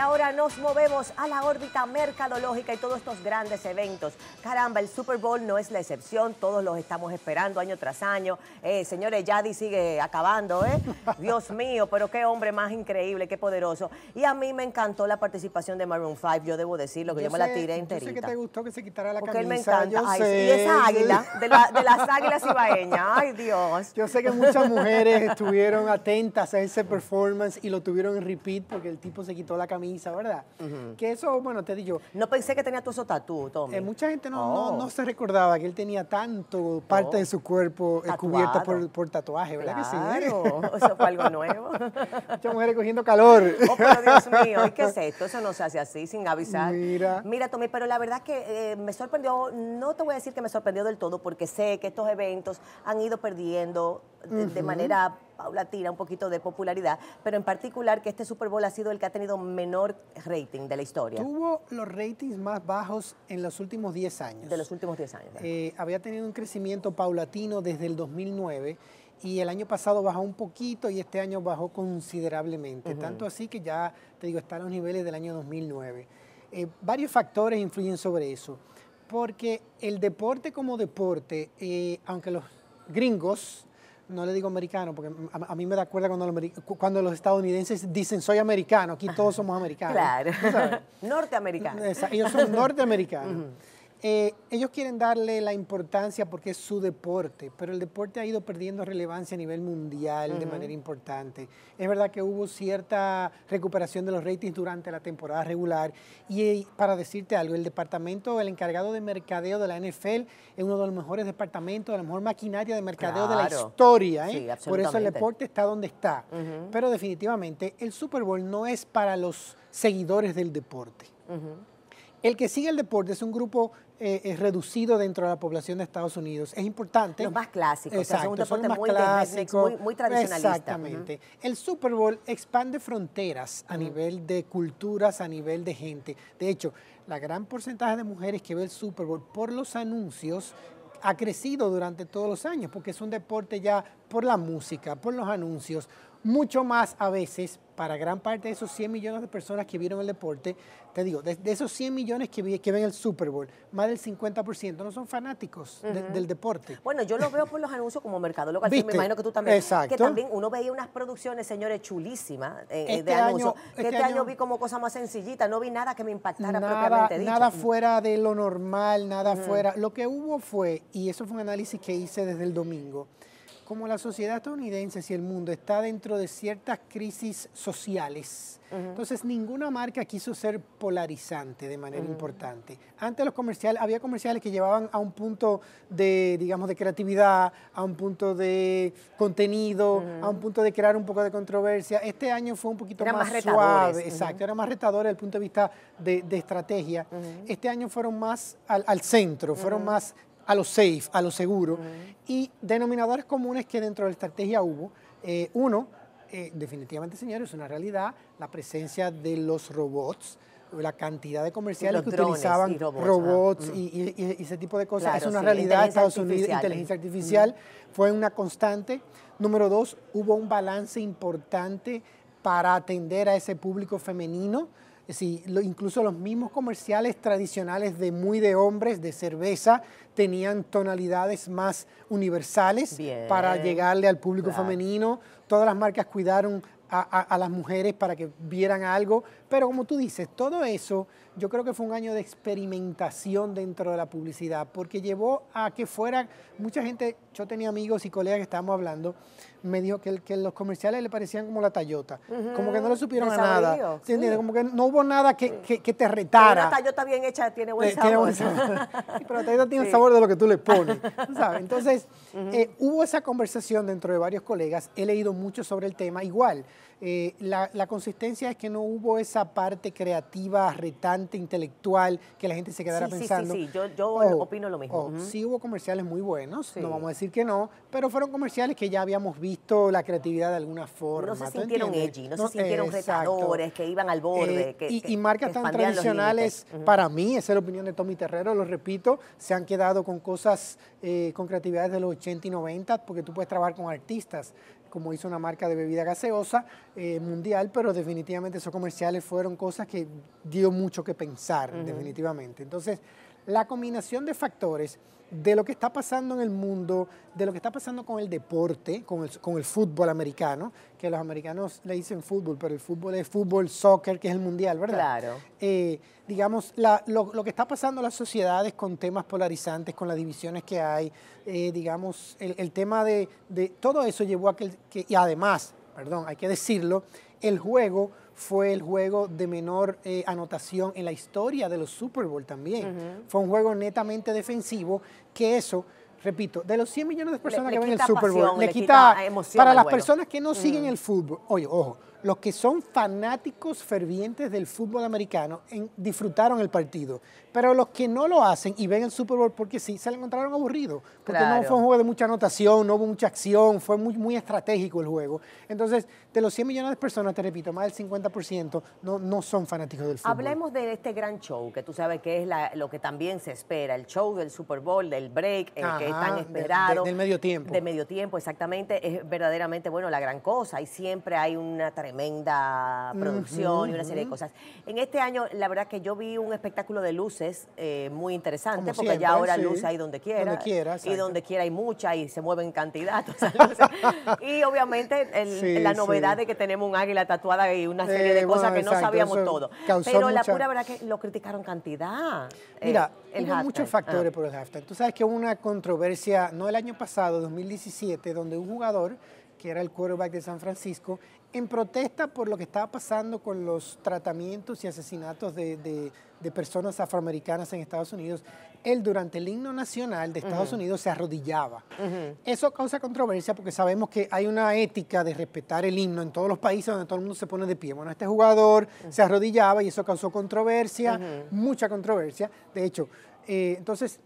ahora nos movemos a la órbita mercadológica y todos estos grandes eventos. Caramba, el Super Bowl no es la excepción, todos los estamos esperando año tras año. Eh, señores, Yadi sigue acabando, ¿eh? Dios mío, pero qué hombre más increíble, qué poderoso. Y a mí me encantó la participación de Maroon 5, yo debo decirlo, que yo, me la tiré enterita. Yo sé que te gustó que se quitara la camisa. y esa águila, de, de las águilas ibaeñas, ay Dios. Yo sé que muchas mujeres estuvieron atentas a ese performance y lo tuvieron en repeat porque el tipo se quitó la camisa ¿verdad? Que eso, bueno, te digo. No pensé que tenía todo eso tatuado, Tommy. Eh, mucha gente no, oh. no, se recordaba que él tenía tanto parte de oh. su cuerpo eh, cubierta por, tatuaje, ¿verdad claro. que sí? eso fue algo nuevo. Muchas mujeres cogiendo calor. Oh, pero Dios mío, qué es esto? Eso no se hace así, sin avisar. Mira. Mira, Tommy, pero la verdad que eh, me sorprendió, no te voy a decir que me sorprendió del todo, porque sé que estos eventos han ido perdiendo de manera paulatina, un poquito de popularidad, pero en particular que este Super Bowl ha sido el que ha tenido menor rating de la historia. Tuvo los ratings más bajos en los últimos 10 años. De los últimos 10 años. Eh, había tenido un crecimiento paulatino desde el 2009 y el año pasado bajó un poquito y este año bajó considerablemente, tanto así que ya, te digo, está a los niveles del año 2009. Eh, varios factores influyen sobre eso, porque el deporte como deporte, eh, aunque los gringos no le digo americano, porque a, mí me da cuerda cuando, los, estadounidenses dicen soy americano, aquí todos somos americanos. Claro. norteamericanos. Ellos son norteamericanos. Eh, ellos quieren darle la importancia porque es su deporte, pero el deporte ha ido perdiendo relevancia a nivel mundial de manera importante. Es verdad que hubo cierta recuperación de los ratings durante la temporada regular y eh, para decirte algo, el departamento, el encargado de mercadeo de la NFL es uno de los mejores departamentos, de la mejor maquinaria de mercadeo de la historia. ¿eh? Por eso el deporte está donde está. Pero definitivamente el Super Bowl no es para los seguidores del deporte. El que sigue el deporte es un grupo eh, es reducido dentro de la población de Estados Unidos. Es importante. Los más clásicos. Exacto, o sea, muy, clásico, muy, muy, tradicionalista. Exactamente. El Super Bowl expande fronteras a nivel de culturas, a nivel de gente. De hecho, la gran porcentaje de mujeres que ve el Super Bowl por los anuncios ha crecido durante todos los años, porque es un deporte ya por la música, por los anuncios, mucho más a veces para gran parte de esos 100 millones de personas que vieron el deporte, te digo, de, esos 100 millones que, que, ven el Super Bowl, más del 50% no son fanáticos del deporte. Bueno, yo lo veo por los anuncios como mercado local, me imagino que tú también. Exacto. Que también uno veía unas producciones, señores, chulísimas eh, eh, este de Año, este, este año, vi como cosa más sencillita, no vi nada que me impactara nada, propiamente Nada fuera de lo normal, nada fuera. Lo que hubo fue, y eso fue un análisis que hice desde el domingo, como la sociedad estadounidense, y el mundo está dentro de ciertas crisis sociales, entonces ninguna marca quiso ser polarizante de manera importante. Antes los comerciales, había comerciales que llevaban a un punto de, digamos, de creatividad, a un punto de contenido, a un punto de crear un poco de controversia. Este año fue un poquito más, suave, exacto, era más retador desde el punto de vista de, estrategia. Este año fueron más al centro, fueron más a lo safe, a lo seguro. Y denominadores comunes que dentro de la estrategia hubo. Eh, uno, eh, definitivamente, señores, es una realidad la presencia de los robots la cantidad de comerciales que utilizaban robots, y, ese tipo de cosas. es una realidad de Estados Unidos, inteligencia artificial, fue una constante. Número dos, hubo un balance importante para atender a ese público femenino. Es incluso los mismos comerciales tradicionales de muy de hombres, de cerveza, tenían tonalidades más universales para llegarle al público femenino. Todas las marcas cuidaron a, las mujeres para que vieran algo. Pero como tú dices, todo eso yo creo que fue un año de experimentación dentro de la publicidad, porque llevó a que fuera, mucha gente, yo tenía amigos y colegas que estábamos hablando, me dijo que, los comerciales le parecían como la Tayota, como que no le supieron a nada. Como que no hubo nada que, te retara. La una Tayota bien hecha tiene buen eh, pero la Tayota tiene sabor de lo que tú le pones. Entonces, eh, hubo esa conversación dentro de varios colegas, he leído mucho sobre el tema, igual, eh, la, consistencia es que no hubo esa parte creativa, retante, intelectual, que la gente se quedara pensando. Sí, sí, yo, opino lo mismo. Sí hubo comerciales muy buenos, no vamos a decir que no, pero fueron comerciales que ya habíamos visto la creatividad de alguna forma. No se sintieron edgy, no, se sintieron retadores, que iban al borde. Eh, que, y, marcas tan tradicionales, para mí, esa es la opinión de Tommy Terrero, lo repito, se han quedado con cosas, eh, con creatividades de los 80 y 90, porque tú puedes trabajar con artistas como hizo una marca de bebida gaseosa eh, mundial, pero definitivamente esos comerciales fueron cosas que dio mucho que pensar, definitivamente. Entonces, la combinación de factores de lo que está pasando en el mundo, de lo que está pasando con el deporte, con el, con el fútbol americano, que los americanos le dicen fútbol, pero el fútbol es fútbol, soccer, que es el mundial, ¿verdad? Claro. Eh, digamos, lo, que está pasando en las sociedades con temas polarizantes, con las divisiones que hay, eh, digamos, el, tema de, todo eso llevó a que, y además, perdón, hay que decirlo, el juego fue el juego de menor eh, anotación en la historia de los Super Bowl también. Fue un juego netamente defensivo que eso repito, de los 100 millones de personas que ven el Super Bowl, le, quita, para las personas que no siguen el fútbol, oye, ojo, los que son fanáticos fervientes del fútbol americano disfrutaron el partido, pero los que no lo hacen y ven el Super Bowl porque sí, se lo encontraron aburrido, porque no fue un juego de mucha anotación, no hubo mucha acción, fue muy, estratégico el juego. Entonces, de los 100 millones de personas, te repito, más del 50% no, son fanáticos del fútbol. Hablemos de este gran show, que tú sabes que es lo que también se espera, el show del Super Bowl, del break, el que es tan esperado. del medio tiempo. De medio tiempo, exactamente, es verdaderamente, bueno, la gran cosa y siempre hay una tremenda producción y una serie de cosas. En este año, la verdad que yo vi un espectáculo de luces eh, muy interesante, porque ya ahora luz hay donde quiera. Donde quiera y donde quiera hay mucha y se mueven cantidad. y obviamente la novedad de que tenemos un águila tatuada y una eh, serie de cosas que no sabíamos todo. Pero la pura verdad que lo criticaron cantidad. Eh, Mira, hay muchos factores por el hashtag. Tú sabes que hubo una controversia, no el año pasado, 2017, donde un jugador que era el quarterback de San Francisco, en protesta por lo que estaba pasando con los tratamientos y asesinatos de, personas afroamericanas en Estados Unidos, él durante el himno nacional de Estados Unidos se arrodillaba. Eso causa controversia porque sabemos que hay una ética de respetar el himno en todos los países donde todo el mundo se pone de pie. Bueno, este jugador se arrodillaba y eso causó controversia, mucha controversia. De hecho, eh, entonces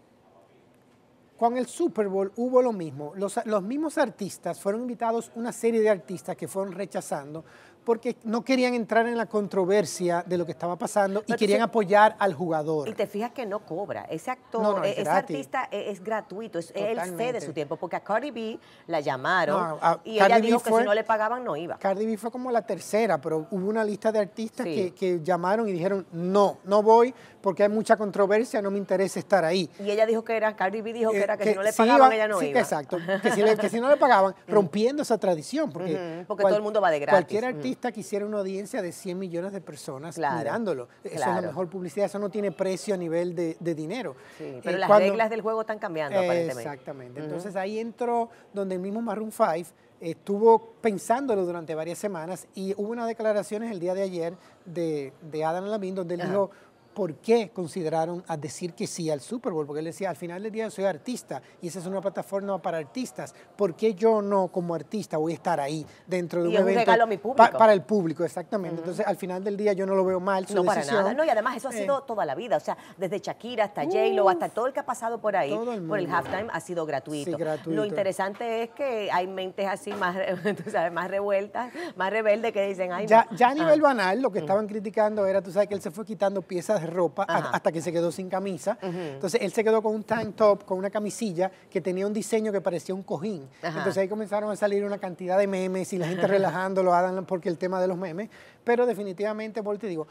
con el Super Bowl hubo lo mismo. Los, los mismos artistas fueron invitados, una serie de artistas que fueron rechazando porque no querían entrar en la controversia de lo que estaba pasando y querían apoyar al jugador. Y te fijas que no cobra. Ese actor, e-, ese artista e-, es, gratuito, es el de su tiempo, porque a Cardi B la llamaron y ella dijo que si no le pagaban no iba. Cardi B fue como la tercera, pero hubo una lista de artistas que, llamaron y dijeron, no, no voy porque hay mucha controversia, no me interesa estar ahí. Y ella dijo que era, Cardi B dijo eh, que era que, si no le pagaban ella no iba. Exacto, que si, no le pagaban, mm. rompiendo esa tradición, porque, porque todo el mundo va de gratis. Cualquier mm. artista que quisiera una audiencia de 100 millones de personas mirándolo. Eso es la mejor publicidad, eso no tiene precio a nivel de, dinero. Eh, pero las reglas del juego están cambiando, aparentemente. Exactamente. Entonces ahí entró donde el mismo Maroon 5 estuvo pensándolo durante varias semanas y hubo unas declaraciones el día de ayer de, Adam Lamin donde él dijo, por qué consideraron a decir que sí al Super Bowl, porque él decía, al final del día soy artista y esa es una plataforma para artistas, ¿por qué yo no como artista voy a estar ahí dentro de un, evento para el público, exactamente. Entonces, al final del día yo no lo veo mal. Su no, para nada, no, y además eso ha eh. sido toda la vida, o sea, desde Shakira hasta J-Lo, hasta todo el que ha pasado por ahí, por el halftime, ha sido gratuito. Lo interesante es que hay mentes así más, más revueltas, más rebeldes que dicen, ay, ya, ya a nivel ah. banal, lo que estaban criticando era, tú sabes, que él se fue quitando piezas ropa hasta que se quedó sin camisa. Entonces él se quedó con un tank top, con una camisilla que tenía un diseño que parecía un cojín. Entonces ahí comenzaron a salir una cantidad de memes y la gente relajándolo, Adam, porque el tema de los memes. Pero definitivamente, por te digo,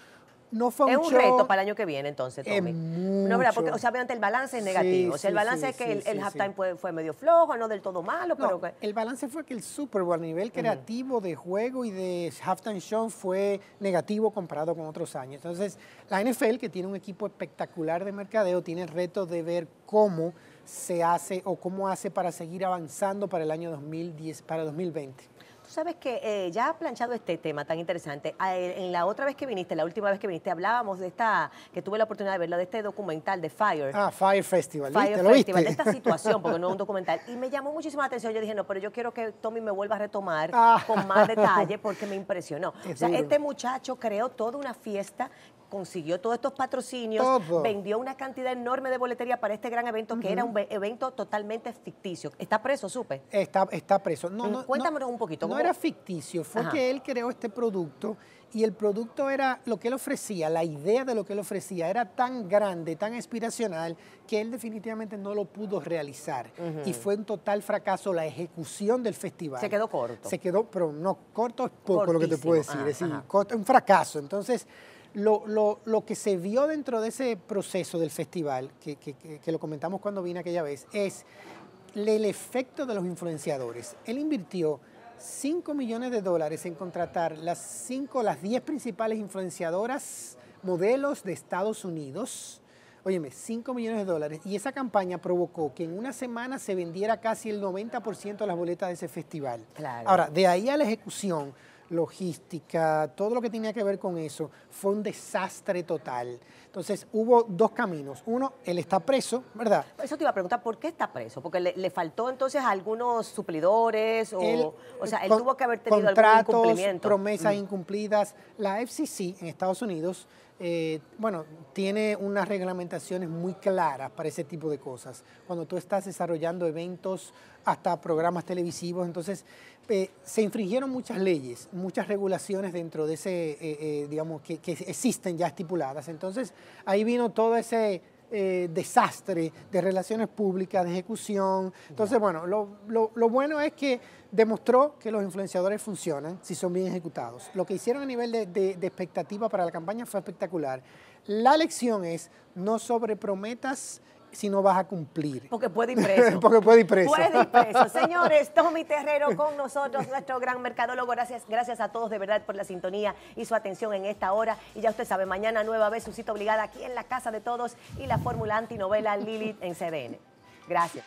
fue es un, reto para el año que viene, entonces, Tommy. No, ¿verdad? Porque, o sea, obviamente el balance es negativo. o sea, el balance es que el, halftime fue, medio flojo, no del todo malo, pero... El balance fue que el Super Bowl a nivel creativo de juego y de halftime show fue negativo comparado con otros años. Entonces, la NFL, que tiene un equipo espectacular de mercadeo, tiene el reto de ver cómo se hace o cómo hace para seguir avanzando para el año 2010, para 2020 sabes que eh, ya ha planchado este tema tan interesante. Eh, en la otra vez que viniste, la última vez que viniste, hablábamos de esta, que tuve la oportunidad de verlo, de este documental de Fire. Ah, Fire Festival. Fire Festival, de esta situación, porque no es un documental. Y me llamó muchísima atención. Yo dije, no, pero yo quiero que Tommy me vuelva a retomar ah. con más detalle porque me impresionó. o sea, este muchacho creó toda una fiesta consiguió todos estos patrocinios, vendió una cantidad enorme de boletería para este gran evento que era un evento totalmente ficticio. ¿Está preso, supe? Está, está preso. No, mm, no, un poquito. No era ficticio, fue que él creó este producto y el producto era lo que él ofrecía, la idea de lo que él ofrecía era tan grande, tan inspiracional, que él definitivamente no lo pudo realizar. Y fue un total fracaso la ejecución del festival. Se quedó corto. Se quedó, pero no, corto es poco lo que te puedo decir. es un fracaso. Entonces, lo, lo, que se vio dentro de ese proceso del festival, que, que, lo comentamos cuando vine aquella vez, es el efecto de los influenciadores. Él invirtió 5 millones de dólares en contratar las 5, las 10 principales influenciadoras, modelos de Estados Unidos. Óyeme, 5 millones de dólares. Y esa campaña provocó que en una semana se vendiera casi el 90% de las boletas de ese festival. Ahora, de ahí a la ejecución, logística, todo lo que tenía que ver con eso, fue un desastre total. Entonces hubo dos caminos. Uno, él está preso, ¿verdad? Eso te iba a preguntar, ¿por qué está preso? Porque le, faltó entonces a algunos suplidores o, o sea, él tuvo que haber tenido contratos, algún incumplimiento. promesas mm. incumplidas. La FCC en Estados Unidos eh, bueno, tiene unas reglamentaciones muy claras para ese tipo de cosas. Cuando tú estás desarrollando eventos, hasta programas televisivos, entonces eh, se infringieron muchas leyes, muchas regulaciones dentro de ese, eh, digamos, que existen ya estipuladas. Entonces ahí vino todo ese eh, desastre de relaciones públicas, de ejecución. Entonces, bueno, lo, bueno es que demostró que los influenciadores funcionan si son bien ejecutados. Lo que hicieron a nivel de, de expectativa para la campaña fue espectacular. La lección es, no sobreprometas si no vas a cumplir. Porque puede ir preso. Porque puede ir preso. Puede ir Señores, Tommy Terrero con nosotros, nuestro gran mercadólogo. Gracias, gracias a todos de verdad por la sintonía y su atención en esta hora. Y ya usted sabe, mañana nueva vez su cita obligada aquí en la casa de todos y la fórmula antinovela Lilith en CDN. Gracias.